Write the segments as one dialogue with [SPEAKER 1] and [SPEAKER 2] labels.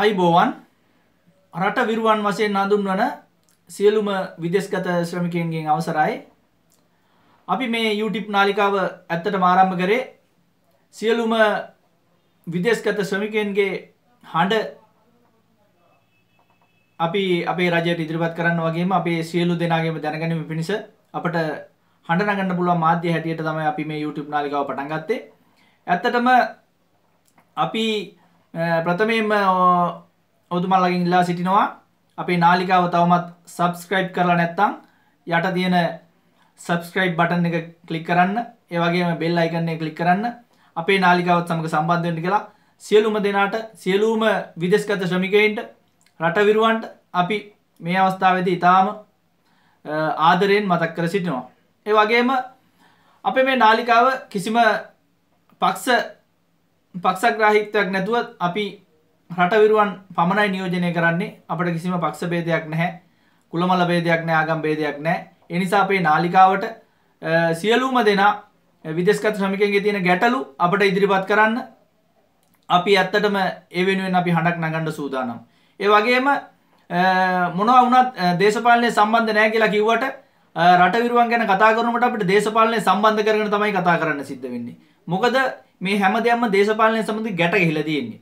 [SPEAKER 1] අයිබෝවන් රට විරුවන් වසයෙන් නඳුන්වන සියලුම විදෙස්ගත ශ්‍රමිකයන්ගෙන් අවසරයි. අපි මේ YouTube නාලිකාව ඇත්තට මාරම්භ කරේ සියලුම විදෙස්ගත ශ්‍රමිකයන්ගේ හඬ අපි අපේ රජයට ඉදිරිපත් කරන්න වගේම අපේ සියලු දෙනාගේම දැනගැනීම පිණිස අපට හඬ නගන්න පුළුවන් මාධ්‍ය හැටියට තමයි අපි මේ YouTube නාලිකාව පටන් ගත්තේ. ඇත්තටම අපි ප්‍රථමයෙන්ම ඔබතුමාලගෙන් ඉල්ලා සිටිනවා අපේ නාලිකාව තවමත් subscribe කරලා නැත්නම් යට තියෙන subscribe button එක click කරන්න, ඒ වගේම bell icon එක click කරන්න. අපේ නාලිකාවත් සමග සම්බන්ධ වෙන්න කියලා සියලුම දෙනාට සියලුම විදේශගත ශ්‍රමිකයින්ට රටවිරුවන්ට අපි මේ අවස්ථාවේදී ඊටාම ආදරයෙන් මතක් කර සිටිනවා. ඒ වගේම අපේ මේ නාලිකාව කිසිම පක්ෂ පක්ෂග්‍රාහීත්වයක් නැතුව අපි රටවිරුවන් පමණයි නියෝජනය කරන්නේ අපට කිසිම පක්ෂ ભેදයක් නැහැ කුලමල ભેදයක් නැහැ ආගම් ભેදයක් නැහැ ඒ නිසා අපේ නාලිකාවට සියලුම දෙනා විදේශගත ශ්‍රමිකයන්ගේ තියෙන ගැටලු අපට ඉදිරිපත් කරන්න අපි ඇත්තටම ඒ වෙනුවෙන් අපි හඬක් නගන්න සූදානම් ඒ වගේම මොනවා වුණත් දේශපාලනය සම්බන්ධ නැහැ කියලා කිව්වට රට විරුවන් ගැන කතා කරනකොට අපිට දේශපාලනය සම්බන්ධ කරගෙන තමයි කතා කරන්න සිද්ධ වෙන්නේ. මොකද මේ හැම දෙයක්ම දේශපාලනය සම්බන්ධ ගැට ගිහිලා තියෙන්නේ.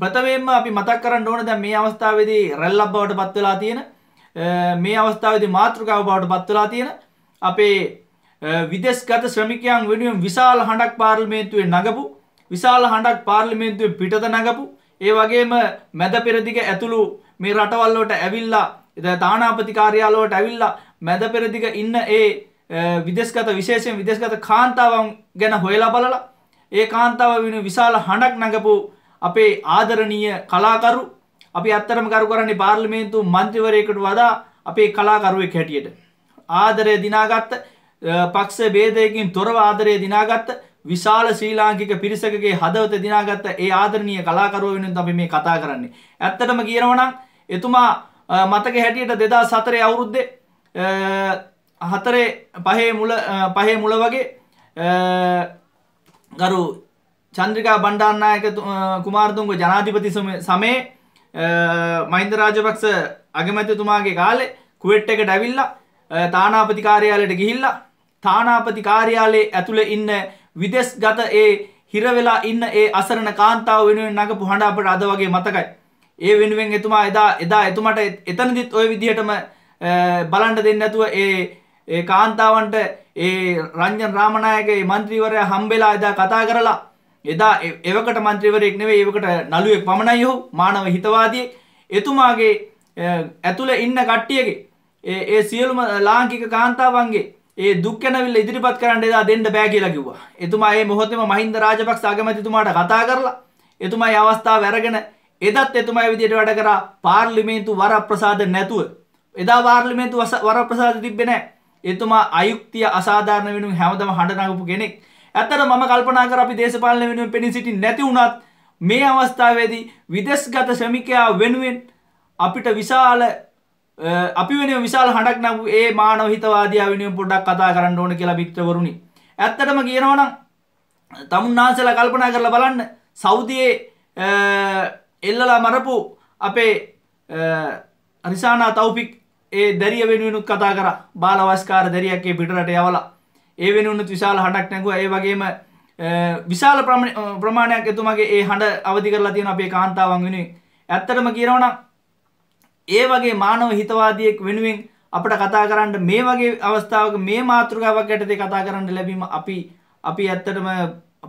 [SPEAKER 1] ප්‍රථමයෙන්ම අපි මතක් කරන්න ඕන දැන් මේ අවස්ථාවේදී රැල්ලක් බවට පත් වෙලා තියෙන මේ අවස්ථාවේදී මාතෘකාව බවට පත් වෙලා තියෙන අපේ විදේශගත ශ්‍රමිකයන් වෙනුවෙන් විශාල හඬක් පාර්ලිමේන්තුවේ නගපු විශාල හඬක් පාර්ලිමේන්තුවේ පිටත නගපු ඒ වගේම මැද පෙරදිග ඇතුළු මේ රටවල් වලට ඇවිල්ලා තානාපති කාර්යාලෝට ඇවිල්ලා මැද පෙරදිග ඉන්න ඒ විදෙස්ගත විශේෂයෙන් විදෙස්ගත කාන්තාවන් ගැන හොයලා බලලා ඒ කාන්තාව වෙන විශාල හඬක් නැගපු අපේ ආදරණීය කලාකරු අපි ඇත්තටම කරු කරන්නේ පාර්ලිමේන්තු මන්ත්‍රීවරයෙකුට වඩා අපේ කලාකරුවෙක් හැටියට ආදරය දිනාගත්ත පක්ෂ ભેදයකින් තොරව ආදරය දිනාගත්ත විශාල ශ්‍රී ලාංකික පිරිසකගේ හදවත දිනාගත්ත ඒ ආදරණීය කලාකරුවෝ වෙනුවෙන් අපි මේ කතා කරන්නේ. ඇත්තටම කියනවා නම් එතුමා මතක හැටියට දෙදා සතරය අවුරුද්දේ හතරේ පහේ මුල පහේ මුල වගේ ගරු චන්ද්‍රිකා බණ්ඩාන්නායක කුමාරතුංග ජනාධිපති සමයේ මහින්ද රාජපක්ෂ අගමැතිතුමාගේ කාලේ කුවෙට් එකට ඇවිල්ලා තානාපති කාර්යාලයට ගිහිල්ලා තානාපති කාර්යාලයේ ඇතුළේ ඉන්න විදේශගත ඒ හිර වෙලා ඉන්න ඒ අසරණ කාන්තාව වෙනුවෙන් නගපු හඬ අපට අද වගේ මතකයි. ඒ වෙනුවෙන් එතුමා එදා එදා එතුමට එතනදිත් ඔය විදිහටම බලන්ට දෙන්න ඇතුව ඒ කාන්තාවන්ට ඒ රංජන් රාමණයගේ මන්ත්‍රීවරය හම්බෙලා එදා කතා කරලා එදා එවකට මන්ත්‍රීවරයෙක් නෙවෙයි ඒවකට නළුවෙක් පමණයි ඔහු මානව හිතවාදී එතුමාගේ ඇතුළ ඉන්න කට්ටියගේ ඒ සියලුම ලාංකික කාන්තාවන්ගේ ඒ දුක්කැනවිල්ල ඉදිරිපත් කරන්න එදා දෙන්න බෑ කියලා කිව්වා. එතුමා මේ මොහොතේම මහින්ද රාජපක්ෂ අගමැතිතුමාට කතා කරලා එතුමා මේ අවස්ථාව අරගෙන එදත් එතුමයි විදියට වැඩ කරා පාර්ලිමේන්තු වරප්‍රසාද නැතුව. එදා පාර්ලිමේන්තු වරප්‍රසාද තිබ්බේ නැහැ. එතුමා අයුක්තිය අසාධාරණ වෙනුවෙන් හැමදම හඬ නගපු කෙනෙක්. ඇත්තට මම කල්පනා කර අපි දේශපාලන වෙනුවෙන් පෙනී සිටින් නැති වුණත් මේ අවස්ථාවේදී විදේශගත ශ්‍රමිකයා වෙනුවෙන් අපිට විශාල අපි වෙන විශාල හඬක් නගපු ඒ මානව හිතවාදියා වෙනුවෙන් පොඩ්ඩක් කතා කරන්න ඕන කියලා මිත්‍රවරුනි. ඇත්තටම කියනවා නම් තමුන්නාන්සලා කල්පනා කරලා බලන්න සෞදියේ එල්ලලා මරපු අපේ අනිසානා තවපික් ඒ දැරිය වෙනුවෙනුත් කතා කර බාලවස්කාර දැරියක්ගේ පිටරට යවලා ඒ වෙනුනුත් විශාල හඬක් නැගුව ඒ වගේම විශාල ප්‍රමාණයක් එතුමගේ ඒ හඬ අවධි කරලා තියෙන අපේ කාන්තාවන් වෙනුවෙන් ඇත්තටම කියනවනම් ඒ වගේ මානව හිතවාදියෙක් වෙනුවෙන් අපට කතා කරන්න මේ වගේ අවස්ථාවක මේ මාතෘකාවක් යටතේ කතා කරන්න ලැබීම අපි අපි ඇත්තටම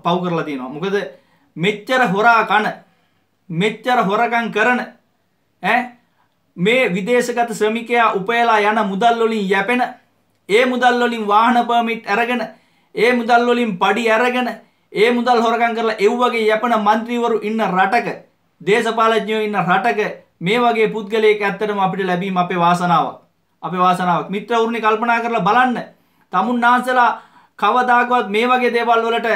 [SPEAKER 1] පව් කරලා තියෙනවා. මොකද මෙච්චර හොරා කන මෙච්චර හොරකම් කරන ඈ මේ විදේශගත ශ්‍රමිකයා උපයලා යන මුදල් වලින් යැපෙන ඒ මුදල් වලින් වාහන පර්මිට් අරගෙන ඒ මුදල් වලින් පඩි අරගෙන ඒ මුදල් හොරකම් කරලා ඒ වගේ යැපෙන മന്ത്രിවරු ඉන්න රටක දේශපාලඥයෝ ඉන්න රටක මේ වගේ පුද්ගලයෙක් ඇත්තටම අපිට ලැබීම අපේ වාසනාවක්. අපේ වාසනාවක්. මිත්‍රවරුනි කල්පනා කරලා බලන්න. තමුන් නාන්සලා කවදාකවත් මේ වගේ දේවල් වලට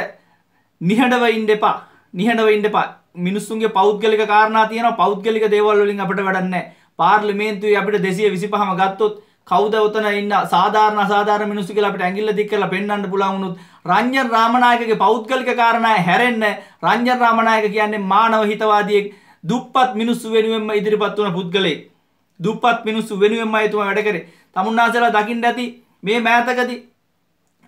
[SPEAKER 1] නිහඬව ඉන්න එපා. නිහඬව ඉන්න එපා. මිනිස්සුන්ගේ පෞද්ගලික කාරණා තියෙනවා පෞද්ගලික දේවල් වලින් අපිට වැඩක් නැහැ. පාර්ලිමේන්තුවේ අපිට 225ම ගත්තොත් කවුද ඔතන ඉන්න සාධාරණ අසාධාරණ මිනිස්සු කියලා අපිට ඇඟිල්ල දික් කරලා පෙන්වන්න පුළුවන් වුණොත් රංජන් රාමනායකගේ පෞද්ගලික කාරණා හැරෙන්න රංජන් රාමනායක කියන්නේ මානව හිතවාදියෙක් දුප්පත් මිනිස්සු වෙනුවෙන්ම ඉදිරිපත් වුණ පුද්ගලෙක්. දුප්පත් මිනිස්සු වෙනුවෙන්ම එතුමා වැඩ කරේ. තමුන්නාසලා දකින්න ඇති මේ මෑතකදී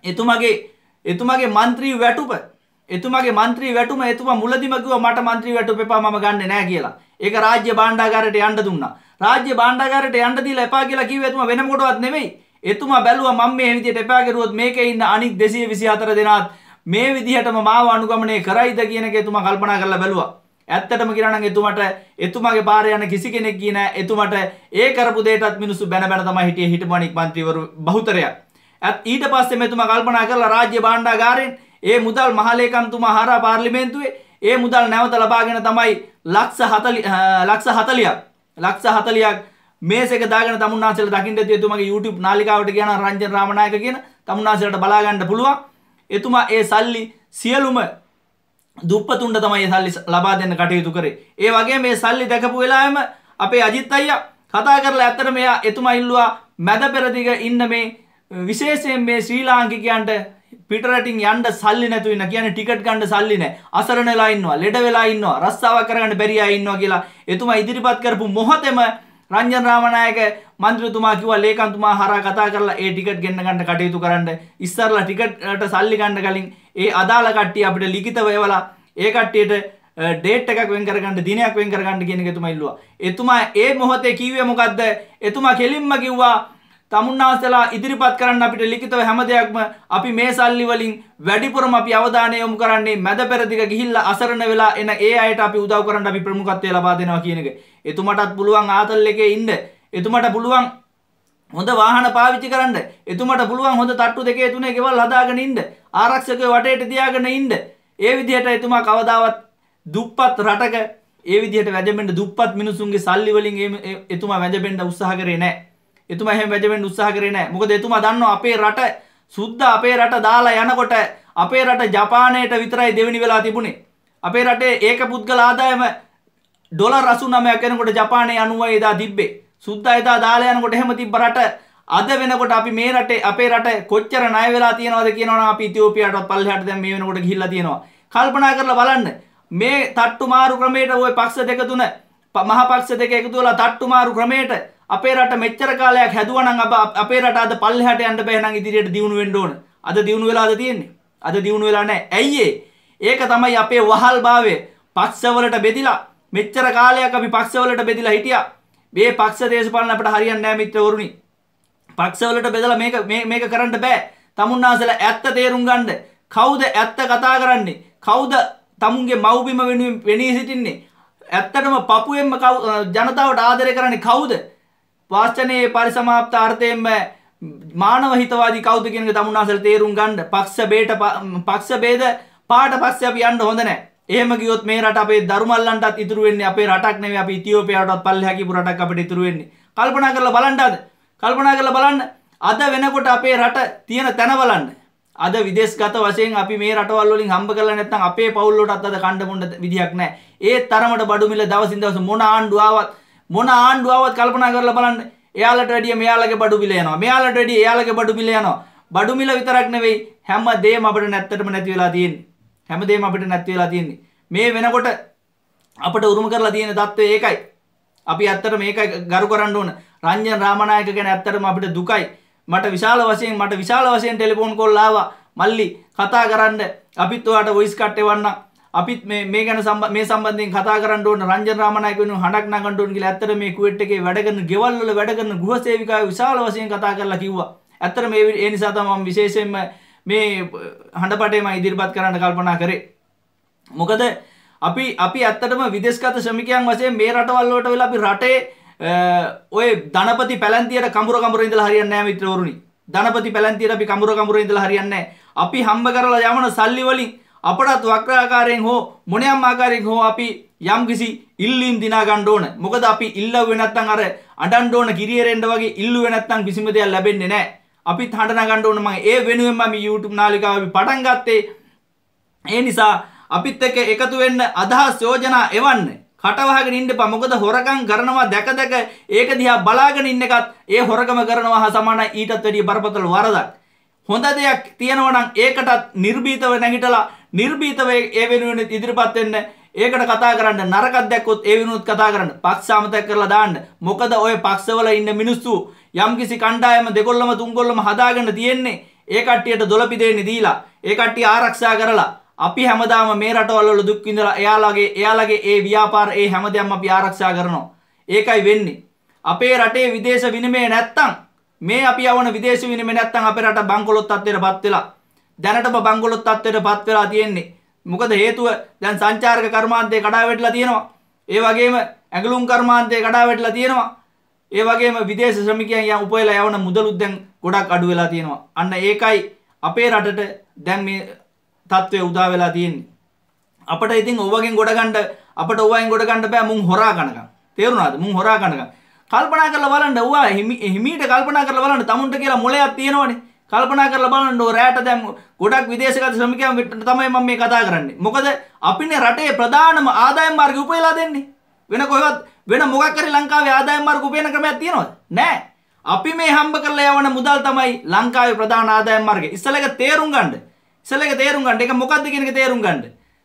[SPEAKER 1] එතුමගේ එතුමගේ മന്ത്രി වැටුප එතුමාගේ മന്ത്രി වැටුම එතුමා මුලදිම කිව්වා මට മന്ത്രി වැටුප එපා මම ගන්නෙ නෑ කියලා. ඒක රාජ්‍ය භාණ්ඩාගාරයට යන්න දුන්නා. රාජ්‍ය භාණ්ඩාගාරයට යන්න දීලා එපා කියලා කිව්වේ එතුමා වෙන මොකටවත් නෙමෙයි. එතුමා බැලුවා මම මේ විදිහට එපා කරුවොත් මේකේ ඉන්න අනික් 224 දෙනාත් මේ විදිහටම මාව අනුගමනය කරයිද කියන එක එතුමා කල්පනා කරලා බැලුවා. ඇත්තටම කියනනම් එතුමාට එතුමාගේ පාරේ යන කිසි කෙනෙක් ගියේ නෑ. එතුමාට ඒ කරපු දෙයටත් මිනිස්සු බැන බැන තමයි හිටියේ හිටපු අනික් മന്ത്രിවරු බහුතරයක්. ඊට පස්සේ මෙතුමා කල්පනා කරලා රාජ්‍ය භාණ්ඩාගාරයෙන් ඒ මුදල් මහලේකම්තුමා හරහා පාර්ලිමේන්තුවේ ඒ මුදල් නැවත ලබාගෙන තමයි ලක්ෂ 40 ලක්ෂ 40ක් ලක්ෂ 40ක් මේසෙක දාගෙන තමුන්නාන්සේලා දකින්න එතුමාගේ YouTube නාලිකාවට ගියා නම් රංජන් රාමනායක කියන තමුන්නාන්සේලාට බලා ගන්න පුළුවන්. එතුමා ඒ සල්ලි සියලුම දුප්පතුන්ට තමයි සල්ලි ලබා දෙන්න කටයුතු කරේ. ඒ වගේ මේ සල්ලි දැකපු වෙලාවෙම අපේ අජිත් අයියා කතා කරලා ඇත්තට මෙයා එතුමා ඉල්ලුවා මැද පෙරදිග ඉන්න මේ විශේෂයෙන් මේ ශ්‍රී ලාංකිකයන්ට පිටරටින් යන්න සල්ලි නැතු වෙන කියන්නේ ටිකට් ගන්න සල්ලි නැහැ. අසරණ වෙලා ඉන්නවා, ලෙඩ වෙලා ඉන්නවා, රස්සාවක් කරගන්න බැරි අය ඉන්නවා කියලා එතුමා ඉදිරිපත් කරපු මොහොතේම රංජන් රාමනායක මන්ත්‍රතුමා කිව්වා ලේකම්තුමා හරහා කතා කරලා ඒ ටිකට් ගෙන්න ගන්න කටයුතු කරන්න. ඉස්සරලා ටිකට්ට සල්ලි ගන්න කලින් ඒ අදාළ කට්ටිය අපිට ලිඛිතව එවලා ඒ කට්ටියට ඩේට් එකක් වෙන් කරගන්න දිනයක් වෙන් කරගන්න කියන එක එතුමා ඉල්ලුවා. එතුමා ඒ මොහොතේ කිව්වේ මොකද්ද? එතුමා කෙලින්ම කිව්වා තමුන්නාසලා ඉදිරිපත් කරන්න අපිට ලිඛිතව හැම දෙයක්ම අපි මේ සල්ලි වලින් වැඩිපුරම අපි අවධානය යොමු කරන්නේ මැද පෙරදිග ගිහිල්ලා අසරණ වෙලා එන ඒ අයට අපි උදව් කරන්න අපි ප්‍රමුඛත්වය ලබා දෙනවා කියන එක. එතුමටත් පුළුවන් ආතල් එකේ ඉන්න. එතුමට පුළුවන් හොඳ වාහන පාවිච්චි කරන්න. එතුමට පුළුවන් හොඳ තට්ටු දෙකේ තුනේ ගෙවල් හදාගෙන ඉන්න. ආරක්ෂකයෝ වටේට තියාගෙන ඉන්න. ඒ විදිහට එතුමා කවදාවත් දුප්පත් රටක ඒ විදිහට වැජඹෙන්න දුප්පත් මිනිසුන්ගේ සල්ලි වලින් එතුමා වැජඹෙන්න උත්සාහ කරේ නැහැ. එතුමා එහෙම වැජෙන්න උත්සාහ කරේ නැහැ. මොකද එතුමා දන්නවා අපේ රට සුද්ධ අපේ රට දාලා යනකොට අපේ රට ජපානයට විතරයි දෙවෙනි වෙලා තිබුණේ. අපේ රටේ ඒක පුද්ගල ආදායම ඩොලර් 89ක් වෙනකොට ජපානයේ 90 එදා තිබ්බේ. සුද්ධ එදා දාලා යනකොට එහෙම තිබ්බ රට අද වෙනකොට අපි මේ රටේ අපේ රට කොච්චර ණය වෙලා තියෙනවද කියනවනම් අපි ඉතිෝපියාටවත් පල්ලෙහාට දැන් මේ වෙනකොට ගිහිල්ලා තියෙනවා. කල්පනා කරලා බලන්න මේ තට්ටු මාරු ක්‍රමයට ওই පක්ෂ දෙක තුන මහපක්ෂ දෙක එකතු වෙලා තට්ටු මාරු ක්‍රමයට අපේ රට මෙච්චර කාලයක් හැදුවා නම් අපේ රට අද පල්ලෙහාට යන්න බැහැ නම් ඉදිරියට දියුණු වෙන්න ඕන. අද දියුණු වෙලාද තියෙන්නේ? අද දියුණු වෙලා නැහැ. ඇයි ඒක තමයි අපේ වහල්භාවය. පක්ෂවලට බෙදිලා මෙච්චර කාලයක් අපි පක්ෂවලට බෙදිලා හිටියා. මේ පක්ෂ දේශපාලන අපිට හරියන්නේ නැහැ මිත්‍රවරුනි. පක්ෂවලට බෙදලා මේක මේක කරන්න බෑ. තමුන්නාසලා ඇත්ත තේරුම් ගන්න. කවුද ඇත්ත කතා කරන්නේ? කවුද තමුන්ගේ මව්බිම වෙනුවෙන් වෙණී සිටින්නේ? ඇත්තටම පපුවෙන්ම ජනතාවට ආදරය කරන්නේ කවුද? වාචනයේ පරිසමාප්ත අර්ථයෙන්ම මානව හිතවාදී කවුද කියන එක තමුන්නාසල තේරුම් ගන්න. පක්ෂ බේට පක්ෂ ભેද පාට පස්සේ අපි යන්න හොඳ නැහැ. එහෙම ගියොත් මේ රට අපේ දරුමල්ලන්ටත් ඉතුරු වෙන්නේ අපේ රටක් නෙවෙයි අපි ඉතියෝපියාවටත් පල්ලෙහා කියපු රටක් අපිට ඉතුරු වෙන්නේ. කල්පනා කරලා බලන්න අද. කල්පනා කරලා බලන්න අද වෙනකොට අපේ රට තියෙන තැන බලන්න. අද විදේශගත වශයෙන් අපි මේ රටවල් වලින් හම්බ කරලා නැත්නම් අපේ පවුල් වලටත් අද කණ්ඩ මුණ්ඩ විදියක් නැහැ. ඒ තරමට බඩු මිල දවසින් දවස මොන ආණ්ඩුව ආවත් මොන ආණ්ඩුව ආවත් කල්පනා කරලා බලන්න. එයාලට වැඩිය මෙයාලගේ බඩු මිල යනවා. මෙයාලට වැඩිය එයාලගේ බඩු මිල යනවා. බඩු මිල විතරක් නෙවෙයි හැම දෙයක්ම අපිට නැත්තටම නැති වෙලා තියෙන්නේ. හැම දෙයක්ම අපිට නැති වෙලා තියෙන්නේ. මේ වෙනකොට අපිට උරුම කරලා තියෙන தত্ত্বය ඒකයි. අපි ඇත්තට මේකයි ගරු කරන්න ඕන. රංජන් රාමනායක ගැන ඇත්තටම අපිට දුකයි. මට විශාල වශයෙන් මට විශාල වශයෙන් ටෙලිෆෝන් කෝල් ආවා මල්ලි කතා කරන්න අපිත් ඔයාට වොයිස් කට් එවන්න අපිත් මේ මේ ගැන සම්බ මේ සම්බන්ධයෙන් කතා කරන්න ඕන රංජන් රාමනායක වෙනුවෙන් හඬක් නගන්න ඕන කියලා ඇත්තට මේ කුවෙට් එකේ වැඩ කරන ගෙවල් වල වැඩ කරන ගෘහ සේවිකාව විශාල වශයෙන් කතා කරලා කිව්වා ඇත්තට මේ ඒ නිසා තමයි මම විශේෂයෙන්ම මේ හඬපටේ මම ඉදිරිපත් කරන්න කල්පනා කරේ මොකද අපි අපි ඇත්තටම විදේශගත ශ්‍රමිකයන් වශයෙන් මේ රටවල් වලට වෙලා අපි රටේ ඔය ධනපති පැලැන්තියට කඹුර කඹුර ඉඳලා හරියන්නේ නැහැ මිත්‍රවරුනි. ධනපති පැලැන්තියට අපි කඹුර කඹුර ඉඳලා හරියන්නේ අපි හම්බ කරලා යමන සල්ලි වලින් අපටත් වක්‍රාකාරයෙන් හෝ මොනියම් ආකාරයෙන් හෝ අපි යම් කිසි ඉල්ලීම් දිනා ගන්න ඕන. මොකද අපි ඉල්ලුවේ නැත්නම් අර අඬන්න ඕන කිරියරෙන්ඩ වගේ ඉල්ලුවේ නැත්නම් කිසිම දෙයක් ලැබෙන්නේ නැහැ. අපිත් හඬන ගන්න ඕන මම ඒ වෙනුවෙන් මම YouTube නාලිකාව අපි පටන් ගත්තේ. ඒ නිසා අපිත් එක්ක එකතු වෙන්න අදහස් යෝජනා එවන්නේ. හටවහගෙන ඉන්න එපා. මොකද හොරකම් කරනවා දැක දැක ඒක දිහා බලාගෙන ඉන්න එකත් ඒ හොරකම කරනවා හා සමානයි ඊටත් වැඩිය බරපතල වරදක්. හොඳ දෙයක් තියෙනවා නම් ඒකටත් නිර්භීතව නැගිටලා නිර්භීතව ඒ වෙනුවෙන් ඉදිරිපත් වෙන්න. ඒකට කතා කරන්න නරකක් දැක්කොත් ඒ වෙනුවත් කතා කරන්න. පක්ෂ අමතක කරලා දාන්න. මොකද ওই පක්ෂවල ඉන්න මිනිස්සු යම්කිසි කණ්ඩායම දෙකොල්ලම තුන්කොල්ලම හදාගෙන තියෙන්නේ. ඒ කට්ටියට දොළපි දෙන්නේ දීලා ඒ කට්ටිය ආරක්ෂා කරලා අපි හැමදාම මේ රටවල් වල දුක් විඳලා එයාලගේ එයාලගේ ඒ ව්‍යාපාර ඒ හැමදේම අපි ආරක්ෂා කරනවා. ඒකයි වෙන්නේ. අපේ රටේ විදේශ විනිමය නැත්තම් මේ අපි යවන විදේශ විනිමය නැත්තම් අපේ රට බංකොලොත් තත්ත්වයටපත් වෙලා දැනටම බංකොලොත් තත්ත්වයටපත් වෙලා තියෙන්නේ. මොකද හේතුව දැන් සංචාරක කර්මාන්තේ කඩාවැටලා තියෙනවා. ඒ වගේම ඇඟලුම් කර්මාන්තේ කඩාවැටලා තියෙනවා. ඒ වගේම විදේශ ශ්‍රමිකයන් යම් උපයලා යවන මුදලුත් දැන් ගොඩක් අඩු වෙලා තියෙනවා. අන්න ඒකයි අපේ රටට දැන් මේ තත්ත්වය උදා වෙලා තියෙන්නේ. අපට ඉතින් ඕවගෙන් ගොඩ ගන්න අපට ඕවගෙන් ගොඩ ගන්න බෑ මුන් හොරා කනකම්. තේරුණාද? මුන් හොරා කනකම්. කල්පනා කරලා බලන්න ඕවා හිමීට කල්පනා කරලා බලන්න තමුන්ට කියලා මොලයක් තියෙනවනේ. කල්පනා කරලා බලන්න රෑට දැන් ගොඩක් විදේශගත ශ්‍රමිකයන් තමයි මම මේ කතා කරන්නේ. මොකද අපිනේ රටේ ප්‍රධානම ආදායම් මාර්ගය උපයලා දෙන්නේ. වෙන කොහෙවත් වෙන මොකක් හරි ලංකාවේ ආදායම් මාර්ග උපයන ක්‍රමයක් තියෙනවද? නැහැ. අපි මේ හම්බ කරලා යවන මුදල් තමයි ලංකාවේ ප්‍රධාන ආදායම් මාර්ගය. ඉස්සලක තේරුම් ගන්න. ඉස්සෙල්ලා ඒක තේරුම් ගන්න. ඒක මොකද්ද කියන එක තේරුම් ගන්න.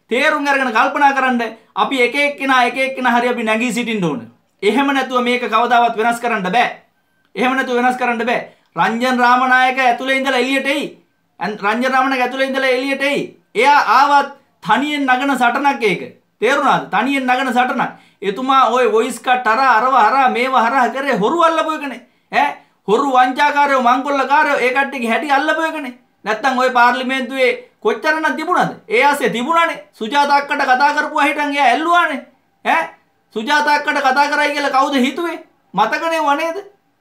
[SPEAKER 1] තේරුම් අරගෙන කල්පනා කරන්න අපි එක එක්කෙනා එක එක්කෙනා හරි අපි නැගී සිටින්න ඕන. එහෙම නැතුව මේක කවදාවත් වෙනස් කරන්න බෑ. එහෙම නැතුව වෙනස් කරන්න බෑ. රංජන් රාමනායක ඇතුලේ ඉඳලා එළියට එයි. රංජන් රාමනායක ඇතුලේ ඉඳලා එළියට එයි. එයා ආවත් තනියෙන් නගන සටනක් ඒක. තේරුණාද? තනියෙන් නගන සටනක්. එතුමා ওই වොයිස් කට් අර අරව හරහා මේව හරහා කරේ හොරු අල්ලපු එකනේ. ඈ හොරු වංචාකාරයෝ මංකොල්ලකාරයෝ ඒ කට්ටියගේ හැටි අල්ලපු එකනේ. නැත්තම් ওই පාර්ලිමේන්තුවේ කොච්චරනම් තිබුණාද? ඒ ආසේ තිබුණානේ. සුජාතා අක්කට කතා කරපුවා හිටන් එයා ඇල්ලුවානේ. ඈ සුජාතා අක්කට කතා කරයි කියලා කවුද හිතුවේ? මතකනේ වනේද?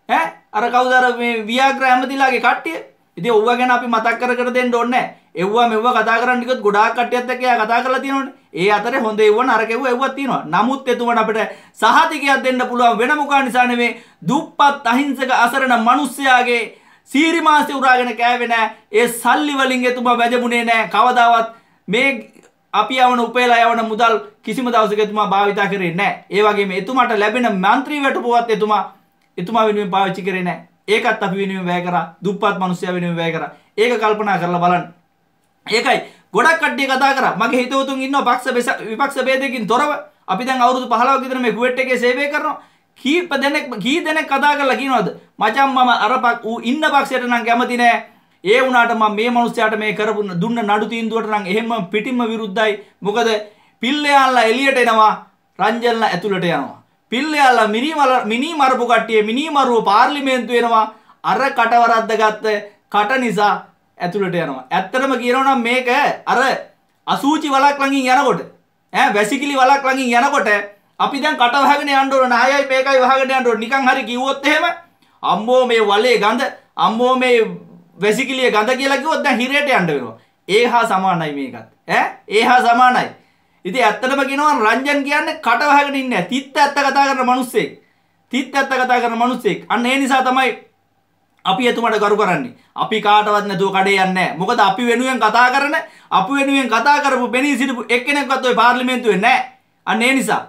[SPEAKER 1] ඈ අර කවුද අර මේ වියාග්‍ර ඇමතිලාගේ කට්ටිය? ඉතින් ඔව්වා ගැන අපි මතක් කර කර දෙන්න ඕනේ නැහැ. එව්වා මෙව්වා කතා කරන්න ගියොත් ගොඩාක් කට්ටියත් එක්ක එයා කතා කරලා තියෙනවනේ. ඒ අතරේ හොඳ එව්වා නරක එව්වා එව්වා තියෙනවා. නමුත් එතුමන් අපිට සහතිකයක් දෙන්න පුළුවන් වෙන මොකා නිසා නෙමෙයි දුප්පත් අහිංසක අසරණ මිනිස්සයාගේ සීරි මාසේ උරාගෙන කෑවේ නෑ. ඒ සල්ලි වලින් එතුමා වැජඹුනේ නෑ. කවදාවත් මේ අපි යවන උපේලා යවන මුදල් කිසිම දවසක එතුමා භාවිතා කරේ නෑ. ඒ වගේම එතුමාට ලැබෙන മന്ത്രി වැටුපුවත් එතුමා එතුමා වෙනුවෙන් පාවිච්චි කරේ නෑ. ඒකත් අපි වෙනුවෙන් වැය කරා. දුප්පත් මිනිස්සුя වෙනුවෙන් වැය කරා. ඒක කල්පනා කරලා බලන්න. ඒකයි ගොඩක් කට්ටිය කතා කරා. මගේ හිතවතුන් ඉන්නවා පක්ෂ විපක්ෂ ભેදකින් තොරව. අපි දැන් අවුරුදු 15 ක විතර මේ කුවෙට් එකේ සේවය කරනවා. කීප දෙනෙක් කී දෙනෙක් කතා කරලා කියනවාද මචං මම අරපක් ඌ ඉන්න පක්ෂයට නම් කැමති නෑ ඒ වුණාට මම මේ මිනිස්යාට මේ කරපු දුන්න නඩු තීන්දුවට නම් එහෙම පිටින්ම විරුද්ධයි මොකද පිල්ලයාලා එළියට එනවා රංජන්ලා ඇතුළට යනවා පිල්ලයාලා මිනිමල මිනි මරපු කට්ටිය මිනි මරුව පාර්ලිමේන්තු වෙනවා අර කටවරද්ද ගත්ත කට නිසා ඇතුළට යනවා ඇත්තටම කියනවා මේක අර අසූචි වලක් ළඟින් යනකොට ඈ වැසිකිලි වලක් ළඟින් යනකොට අපි දැන් කට වහගෙන යන්න ඕන නායයි මේකයි වහගෙන යන්න ඕන නිකන් හරි කිව්වොත් එහෙම අම්මෝ මේ වලේ ගඳ අම්මෝ මේ වැසිකිළිය ගඳ කියලා කිව්වොත් දැන් හිරේට යන්න වෙනවා ඒ හා සමානයි මේකත් ඈ ඒ හා සමානයි ඉතින් ඇත්තටම කියනවා රංජන් කියන්නේ කට වහගෙන ඉන්නේ තිත් ඇත්ත කතා කරන මිනිස්සෙක් තිත් ඇත්ත කතා කරන මිනිස්සෙක් අන්න ඒ නිසා තමයි අපි එතුමට ගරු කරන්නේ. අපි කාටවත් නැතුව කඩේ යන්නේ මොකද අපි වෙනුවෙන් කතා කරන, අපි වෙනුවෙන් කතා කරපු බෙනී සිටපු එක්කෙනෙක්වත් ওই පාර්ලිමේන්තුවේ නැහැ. අන්න ඒ නිසා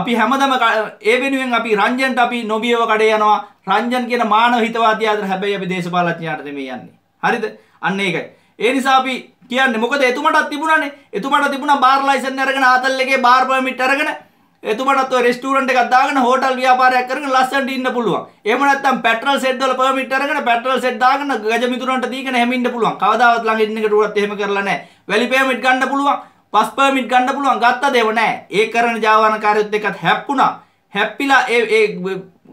[SPEAKER 1] අපි හැමදම ඒ වෙනුවෙන් අපි රංජන්ට අපි නොබියව කඩේ යනවා රංජන් කියන මානව හිතවාදියා අතර හැබැයි අපි දේශපාලඥයාට නෙමෙයි යන්නේ. හරිද? අන්න ඒකයි. ඒ නිසා අපි කියන්නේ මොකද එතුමටත් තිබුණානේ. එතුමට තිබුණා බාර් ලයිසන් අරගෙන ආතල් එකේ බාර් පර්මිට් අරගෙන එතුමටත් ඔය රෙස්ටෝරන්ට් එකක් දාගෙන හෝටල් ව්‍යාපාරයක් කරගෙන ලස්සනට ඉන්න පුළුවන්. එහෙම නැත්නම් පෙට්‍රල් සෙට් වල පර්මිට් අරගෙන පෙට්‍රල් සෙට් දාගෙන ගජ මිතුරන්ට දීගෙන හැම ඉන්න පුළුවන්. කවදාවත් ළඟ ඉන්න එකට උරත් එහෙම කරලා නැහැ. වැලි පර්මිට් ගන්න පුළුවන්. පස් පර්මිට් ගන්න පුළුවන් ගත්ත දේව නැහැ. ඒ කරන ජාවාන කාර්යොත් එක්කත් හැප්පුණා. හැප්පිලා ඒ ඒ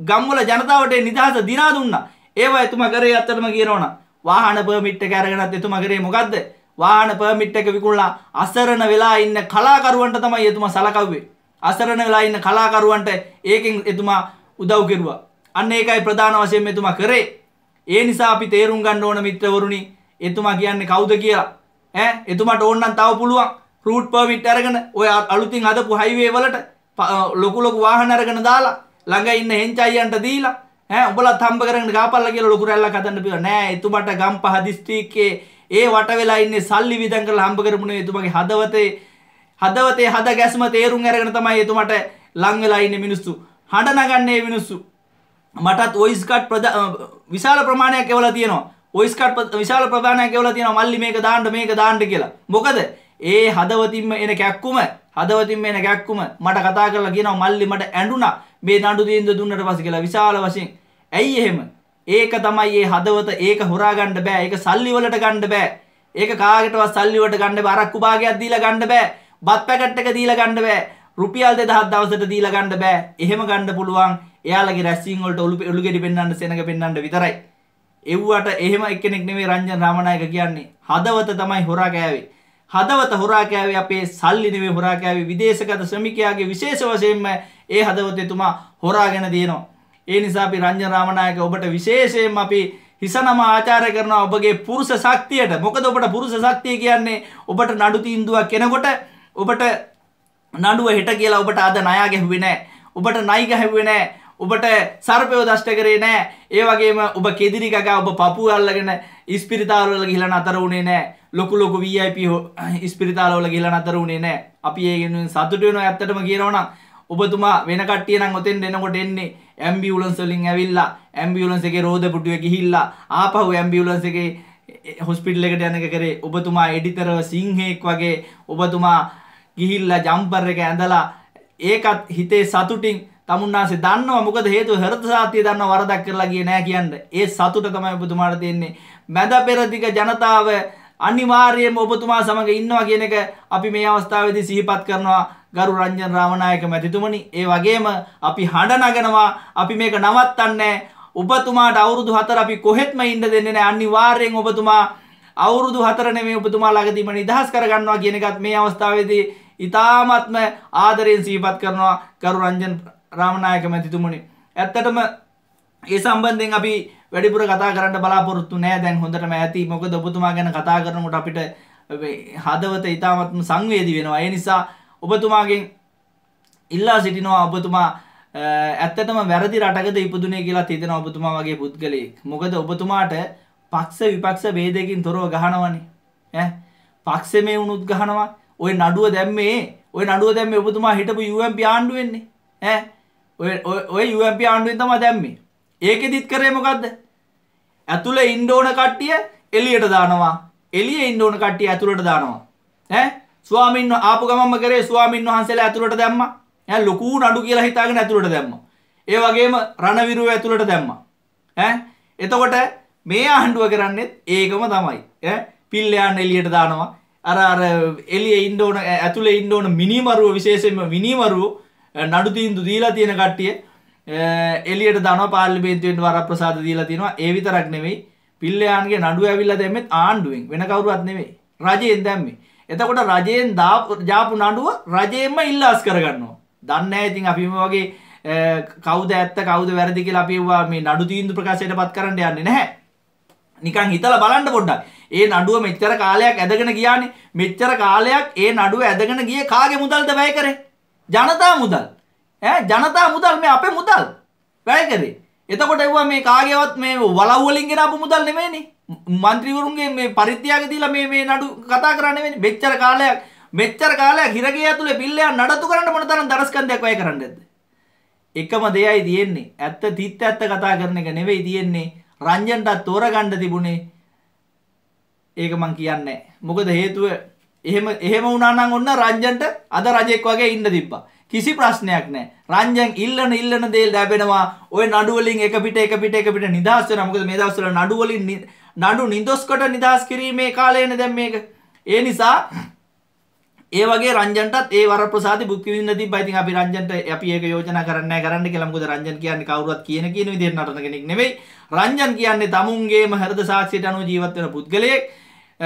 [SPEAKER 1] ගම්වල ජනතාවට නිදහස දිනා දුන්නා. ඒව එතුමා කරේ අත්තරම කියනවනම් වාහන පර්මිට් එක අරගෙනත් එතුමා කරේ මොකද්ද? වාහන පර්මිට් එක විකුණලා අසරණ වෙලා ඉන්න කලාකරුවන්ට තමයි එතුමා සලකව්වේ. අසරණ වෙලා ඉන්න කලාකරුවන්ට ඒකෙන් එතුමා උදව් කෙරුවා. අන්න ඒකයි ප්‍රධාන වශයෙන් එතුමා කරේ. ඒ නිසා අපි තේරුම් ගන්න ඕන මිත්‍රවරුනි, එතුමා කියන්නේ කවුද කියලා. ඈ එතුමාට ඕන නම් තව පුළුවන්. රූට් පර්මිට් අරගෙන ඔය අලුතින් හදපු හයිවේ වලට ලොකු ලොකු වාහන අරගෙන දාලා ළඟ ඉන්න හෙන්චයියන්ට දීලා ඈ උඹලා තම්බ කරගෙන ගාපල්ලා කියලා ලොකු රැල්ලක් හදන්න බිව නෑ එතුමට ගම්පහ දිස්ත්‍රික්කයේ ඒ වට වෙලා ඉන්නේ සල්ලි විදන් කරලා හම්බ කරපු නේ එතුමගේ හදවතේ හදවතේ හද ගැස්ම තේරුම් අරගෙන තමයි එතුමට ලං වෙලා ඉන්නේ මිනිස්සු හඬ නගන්නේ මිනිස්සු මටත් ඔයිස්කට් විශාල ප්‍රමාණයක් එවලා තියෙනවා ඔයිස්කට් විශාල ප්‍රමාණයක් එවලා තියෙනවා මල්ලි මේක දාන්න මේක දාන්න කියලා මොකද ඒ හදවතින්ම එන කැක්කුම හදවතින්ම එන කැක්කුම මට කතා කරලා කියනවා මල්ලි මට ඇඬුණා මේ නඩු තීන්දුව දුන්නට පස්සේ කියලා විශාල වශයෙන්. ඇයි එහෙම? ඒක තමයි ඒ හදවත ඒක හොරා ගන්න බෑ. ඒක සල්ලි වලට ගන්න බෑ. ඒක කාගෙටවත් සල්ලි වලට ගන්න බෑ. අරක්කු භාගයක් දීලා ගන්න බෑ. බත් පැකට් එක දීලා ගන්න බෑ. රුපියල් 2000 දවසට දීලා ගන්න බෑ. එහෙම ගන්න පුළුවන් එයාලගේ රැස්වීම් වලට ඔලු ඔලු ගෙඩි පෙන්වන්න සෙනඟ පෙන්වන්න විතරයි. එව්වට එහෙම එක්කෙනෙක් නෙමෙයි රංජන් රාමනායක කියන්නේ. හදවත තමයි හොරා ගෑවේ. හදවත හොරා කෑවේ අපේ සල්ලි නෙවෙයි හොරා කෑවේ විදේශගත ශ්‍රමිකයාගේ විශේෂ වශයෙන්ම ඒ හදවතේ තුමා හොරාගෙන දිනනවා. ඒ නිසා අපි රංජන රාමනායක ඔබට විශේෂයෙන්ම අපි හිසනම ආචාරය කරනවා ඔබගේ පුරුෂ ශක්තියට. මොකද ඔබට පුරුෂ ශක්තිය කියන්නේ ඔබට නඩු තීන්දුවක් කෙනකොට ඔබට නඩුව හෙට කියලා ඔබට අද ණය ගැහුවේ නැහැ. ඔබට ණයි ගැහුවේ නැහැ. ඔබට සර්පයෝ දෂ්ට කරේ නෑ. ඒ වගේම ඔබ කෙදිරි ගගා ඔබ පපුව අල්ලගෙන ඉස්පිරිතාලවල ගිහිලා නතර වුණේ නෑ. ලොකු ලොකු VIP ඉස්පිරිතාලවල ගිහිලා නතර වුණේ නෑ. අපි ඒ වෙනුවෙන් සතුටු වෙනවා ඇත්තටම කියනවා ඔබතුමා වෙන කට්ටිය නම් ඔතෙන් එනකොට එන්නේ ඇම්බියුලන්ස් වලින් ඇවිල්ලා ඇම්බියුලන්ස් එකේ රෝද පුටුවේ ගිහිල්ලා ආපහු ඇම්බියුලන්ස් එකේ හොස්පිටල් එකට යන එක කරේ ඔබතුමා එඩිතරව සිංහෙක් වගේ ඔබතුමා ගිහිල්ලා ජම්පර් එක ඇඳලා ඒකත් හිතේ සතුටින් තමුන්නාසේ දන්නවා මොකද හේතුව හෘද සාත්‍ය දන්නවා වරදක් කරලා ගියේ නෑ කියන්නේ. ඒ සතුට තමයි ඔබතුමාට තියෙන්නේ. මැද පෙරදිග ජනතාව අනිවාර්යයෙන්ම ඔබතුමා සමග ඉන්නවා කියන එක අපි මේ අවස්ථාවේදී සිහිපත් කරනවා. ගරු රංජන් රාමනායක මැතිතුමනි, ඒ වගේම අපි හඬ නගනවා. අපි මේක නවත්තන්නේ ඔබතුමාට අවුරුදු 4 අපි කොහෙත්ම ඉන්න දෙන්නේ නැහැ. අනිවාර්යෙන් ඔබතුමා අවුරුදු හතර නෙමෙයි ඔබතුමා ළඟදීම නිදහස් කරගන්නවා කියන එකත් මේ අවස්ථාවේදී ඉතාමත්ම ආදරයෙන් සිහිපත් කරනවා ගරු රංජන් රාමණනායක මැතිතුමනි ඇත්තටම ඒ සම්බන්ධයෙන් අපි වැඩිපුර කතා කරන්න බලාපොරොත්තු නෑ දැන් හොඳටම ඇති මොකද ඔබතුමා ගැන කතා කරනකොට අපිට හදවත ඉතාමත්ම සංවේදී වෙනවා ඒ නිසා ඔබතුමාගෙන් ඉල්ලා සිටිනවා ඔබතුමා ඇත්තටම වැරදි රටකද ඉපදුනේ කියලා තිදෙන ඔබතුමා වගේ පුද්ගලයෙක්. මොකද ඔබතුමාට පක්ෂ විපක්ෂ ભેදයකින් තොරව ගහනවනේ. ඈ පක්ෂෙමේ වුණුත් ගහනවා. ওই නඩුව දැම්මේ, ওই නඩුව දැම්මේ ඔබතුමා හිටපු UMP ආණ්ඩුවෙන්නේ. ඈ ඔය යුම්පි ආණ්ඩුවෙන් තමයි දැම්මේ. ඒකෙදිත් කරේ මොකද්ද? ඇතුලේ ඉන්න ඕන කට්ටිය එළියට දානවා. එළියේ ඉන්න ඕන කට්ටිය ඇතුලට දානවා. ඈ ස්වාමීන් ආපු ගමම්ම කරේ ස්වාමීන් වහන්සේලා ඇතුලට දැම්මා. ඈ ලොකු නඩු කියලා හිතාගෙන ඇතුලට දැම්මා. ඒ වගේම රණවිරුව ඇතුලට දැම්මා. ඈ එතකොට මේ ආණ්ඩුව කරන්නේත් ඒකම තමයි. ඈ පිල්ලයන් එළියට දානවා. අර අර එළියේ ඉන්න ඕන ඇතුලේ ඉන්න ඕන මිනිමරුව විශේෂයෙන්ම මිනිමරුව නඩු තීන්දු දීලා තියෙන කට්ටිය එලියට දනවා පාර්ලිමේන්තුවෙන් වරප්‍රසාද දීලා තියෙනවා ඒ විතරක් නෙවෙයි පිල්ලයාන්ගේ නඩුව ඇවිල්ලා දැම්මෙත් ආණ්ඩුවෙන් වෙන කවුරුවත් නෙවෙයි රජයෙන් දැම්මේ එතකොට රජයෙන් ජාපු නඩුව රජයෙන්ම ඉල්ලාස් කරගන්නවා දන්නේ ඉතින් අපිම වගේ කවුද ඇත්ත කවුද වැරදි කියලා අපි ඒවා මේ නඩු තීන්දුව ප්‍රකාශයට පත් කරන්න යන්නේ නැහැ. නිකන් හිතලා බලන්න පොඩ්ඩක්. ඒ නඩුව මෙච්චර කාලයක් ඇදගෙන ගියානේ. මෙච්චර කාලයක් ඒ නඩුව ඇදගෙන ගියේ කාගේ මුදල්ද වැය කරේ? ජනතා මුදල් ඈ ජනතා මුදල් මේ අපේ මුදල් වැය කරේ. එතකොට එවුවා මේ කාගේවත් මේ වලව් වලින් ගෙනාපු මුදල් නෙමෙයිනේ. മന്ത്രിවරුන්ගේ මේ පරිත්‍යාග දීලා මේ මේ නඩු කතා කරන්නේ නෙමෙයිනේ. මෙච්චර කාලයක් මෙච්චර කාලයක් හිරගේ ඇතුලේ බිල්ලයන් නඩත්තු කරන්න මොන තරම් දරස්කන්දයක් වැය කරන්නද? එකම දෙයයි තියෙන්නේ. ඇත්ත තිත් ඇත්ත කතා කරන එක නෙවෙයි තියෙන්නේ. රංජන්ට තෝරගන්න තිබුණේ. ඒක මං කියන්නේ. මොකද හේතුව එහෙම එහෙම වුණා නම් ඔන්න රංජන්ට අද රජෙක් වගේ ඉන්න තිබ්බා. කිසි ප්‍රශ්නයක් නැහැ. රංජන් ඉල්ලන ඉල්ලන දේ ලැබෙනවා. ওই නඩු වලින් එක පිට එක පිට එක පිට නිදහස් වෙනවා. මොකද මේ දවස්වල නඩු වලින් නඩු නිදොස් කොට නිදහස් කිරීමේ කාලයනේ දැන් මේක. ඒ නිසා ඒ වගේ රංජන්ටත් ඒ වරප්‍රසාදි බුක් විඳින්න තිබ්බා. ඉතින් අපි රංජන්ට අපි ඒක යෝජනා කරන්නේ නැහැ කරන්න කියලා. මොකද රංජන් කියන්නේ කවුරුවත් කියන කියන විදිහට නටන කෙනෙක් නෙමෙයි. රංජන් කියන්නේ තමුන්ගේම හෘද සාක්ෂියට අනුව ජීවත් වෙන පුද්ගලයෙක්.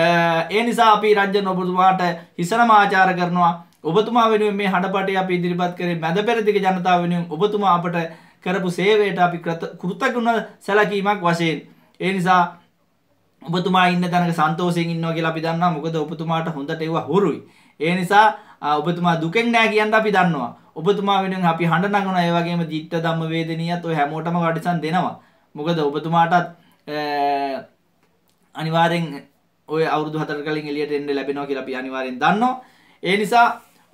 [SPEAKER 1] ඒ නිසා අපි රජ්‍ය ඔබතුමාට හිසනමාචාර කරනවා ඔබතුමා වෙනුවෙන් මේ හඬපටේ අපි ඉදිරිපත් කරේ මැද පෙරදිග ජනතාව වෙනුවෙන් ඔබතුමා අපට කරපු සේවයට අපි කෘතගුණ සැලකීමක් වශයෙන් ඒ නිසා ඔබතුමා ඉන්න තැනක සන්තෝෂයෙන් ඉන්නවා කියලා අපි දන්නවා මොකද ඔබතුමාට හොඳට ඒවා හුරුයි ඒ නිසා ඔබතුමා දුකෙන් නෑ කියන්න අපි දන්නවා ඔබතුමා වෙනුවෙන් අපි හඬ නගනවා ඒ වගේම ජීත්ත ධම්ම වේදනියත් ඔය හැමෝටම කඩසන් දෙනවා මොකද ඔබතුමාටත් අනිවාර්යෙන් ඔය අවුරුදු හතර කලින් එලියට එන්න ලැබෙනවා කියලා අපි අනිවාර්යෙන් දන්නවා. ඒ නිසා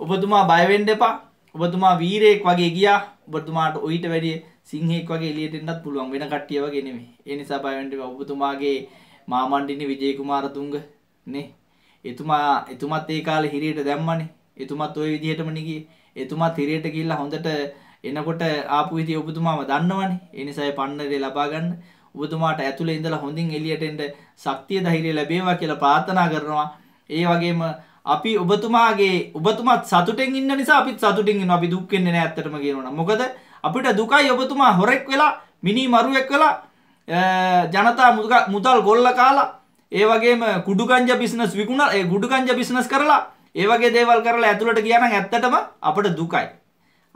[SPEAKER 1] ඔබතුමා බය වෙන්න එපා. ඔබතුමා වීරයෙක් වගේ ගියා. ඔබතුමාට ඊට වැඩිය සිංහෙක් වගේ එලියට එන්නත් පුළුවන් වෙන කට්ටිය වගේ නෙමෙයි. ඒ නිසා බය වෙන්න එපා. ඔබතුමාගේ මාමණ්ඩිනී විජේ කුමාරතුංග නේ. එතුමා එතුමත් ඒ කාලේ හිරියට දැම්මනේ. එතුමත් ওই විදිහටම නිගියේ. එතුමත් හිරියට ගිහිල්ලා හොඳට එනකොට ආපු විදිය ඔබතුමාම දන්නවනේ. ඒ නිසා ඒ පන්නරේ ලබා ගන්න ඔබතුමාට ඇතුළේ ඉඳලා හොඳින් එළියට එන්න ශක්තිය ධෛර්යය ලැබේවා කියලා ප්‍රාර්ථනා කරනවා. ඒ වගේම අපි ඔබතුමාගේ ඔබතුමත් සතුටෙන් ඉන්න නිසා අපිත් සතුටින් ඉන්නවා. අපි දුක් වෙන්නේ නැහැ ඇත්තටම කියනවා. මොකද අපිට දුකයි ඔබතුමා හොරෙක් වෙලා මිනි මරුවෙක් වෙලා ජනතා මුදල් ගොල්ල කාලා ඒ වගේම කුඩු ගංජා බිස්නස් විකුණලා ඒ කුඩු ගංජා බිස්නස් කරලා ඒ වගේ දේවල් කරලා ඇතුළට ගියා නම් ඇත්තටම අපිට දුකයි.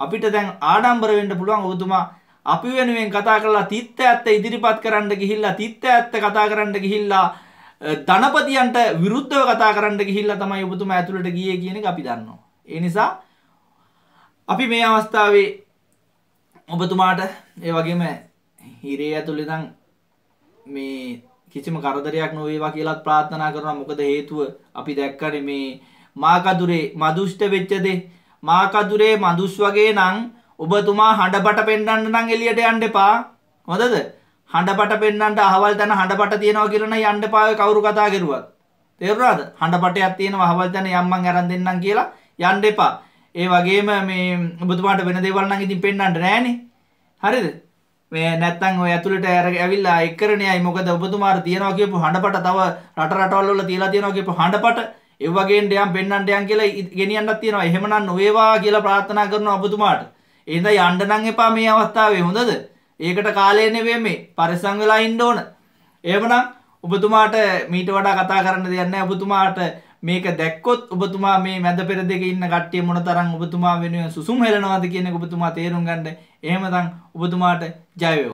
[SPEAKER 1] අපිට දැන් ආඩම්බර වෙන්න පුළුවන් ඔබතුමා අපි වෙනුවෙන් කතා කරලා තිත්ත ඇත්ත ඉදිරිපත් කරන්න ගිහිල්ලා තිත්ත ඇත්ත කතා කරන්න ගිහිල්ලා ධනපතියන්ට විරුද්ධව කතා කරන්න ගිහිල්ලා තමයි ඔබතුමා ඇතුළට ගියේ කියන එක අපි දන්නවා. ඒ නිසා අපි මේ අවස්ථාවේ ඔබතුමාට ඒ වගේම හිරේ ඇතුළේ ඉඳන් මේ කිසිම කරදරයක් නොවේවා කියලාත් ප්‍රාර්ථනා කරනවා. මොකද හේතුව අපි දැක්කනේ මේ මාකදුරේ මදුෂ්ට වෙච්ච දේ මාකදුරේ මදුස් වගේ නම් ඔබතුමා හඬපට පෙන්වන්න නම් එළියට යන්න එපා. හොඳද? හඬපට පෙන්වන්න අහවල් තැන හඬපට තියනවා කියලා නම් යන්න එපා කවුරු කතා කරුවත්. තේරුණාද? හඬපටයක් තියෙනවා අහවල් තැන යම්මන් අරන් දෙන්නම් කියලා යන්න එපා. ඒ වගේම මේ ඔබතුමාට වෙන දේවල් නම් ඉතින් පෙන්වන්න නෑනේ. හරිද? මේ නැත්තම් ඔය ඇතුළට ඇවිල්ලා එක්කරණයයි මොකද ඔබතුමාට තියනවා කියපු හඬපට තව රට රටවල් වල තියලා තියනවා කියපු හඬපට ඒ වගේන් දෙයන් පෙන්වන්න දෙයන් කියලා ගෙනියන්නක් තියනවා. එහෙමනම් ඔයවා කියලා ප්‍රාර්ථනා කරනවා ඔබතුමාට. එහෙනම් යන්න නම් එපා මේ අවස්ථාවේ හොඳද? ඒකට කාලය නෙවෙයි මේ. පරිසම් වෙලා ඉන්න ඕන. එහෙමනම් ඔබතුමාට මීට වඩා කතා කරන්න දෙයක් නැහැ. ඔබතුමාට මේක දැක්කොත් ඔබතුමා මේ මැද පෙර දෙකේ ඉන්න කට්ටිය මොන තරම් ඔබතුමා වෙනුවෙන් සුසුම් හෙලනවාද කියන එක ඔබතුමා තේරුම් ගන්න. එහෙමනම් ඔබතුමාට ජය